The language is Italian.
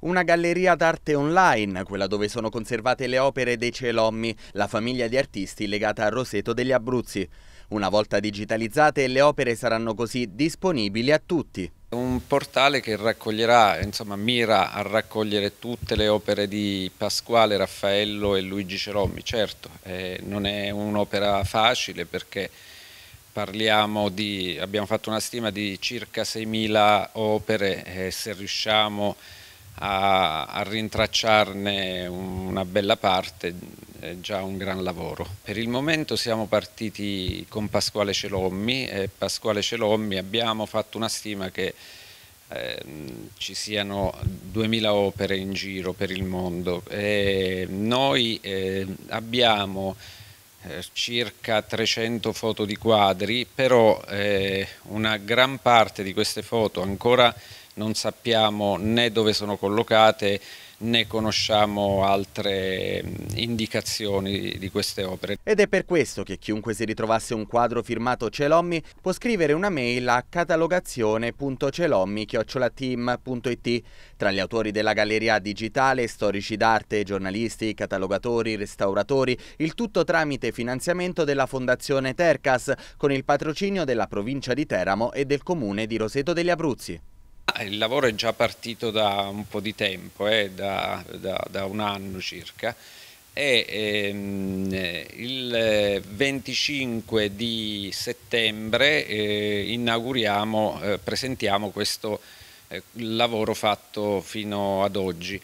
Una galleria d'arte online, quella dove sono conservate le opere dei Celommi, la famiglia di artisti legata a Roseto degli Abruzzi. Una volta digitalizzate, le opere saranno così disponibili a tutti. Un portale che raccoglierà, insomma, mira a raccogliere tutte le opere di Pasquale, Raffaello e Luigi Celommi. Certo, eh, non è un'opera facile perché parliamo di, abbiamo fatto una stima di circa 6.000 opere e eh, se riusciamo a a, a rintracciarne una bella parte è già un gran lavoro. Per il momento siamo partiti con Pasquale Celommi e Pasquale Celommi abbiamo fatto una stima che ehm, ci siano 2000 opere in giro per il mondo e noi ehm, abbiamo eh, circa 300 foto di quadri però eh, una gran parte di queste foto ancora non sappiamo né dove sono collocate né conosciamo altre indicazioni di queste opere. Ed è per questo che chiunque si ritrovasse un quadro firmato Celommi può scrivere una mail a catalogazione.celommi.it. Tra gli autori della galleria digitale, storici d'arte, giornalisti, catalogatori, restauratori, il tutto tramite finanziamento della Fondazione Tercas con il patrocinio della provincia di Teramo e del comune di Roseto degli Abruzzi. Ah, il lavoro è già partito da un po' di tempo, eh, da, da, da, un anno circa. E, ehm, il 25 di settembre eh, inauguriamo, eh, presentiamo questo eh, lavoro fatto fino ad oggi.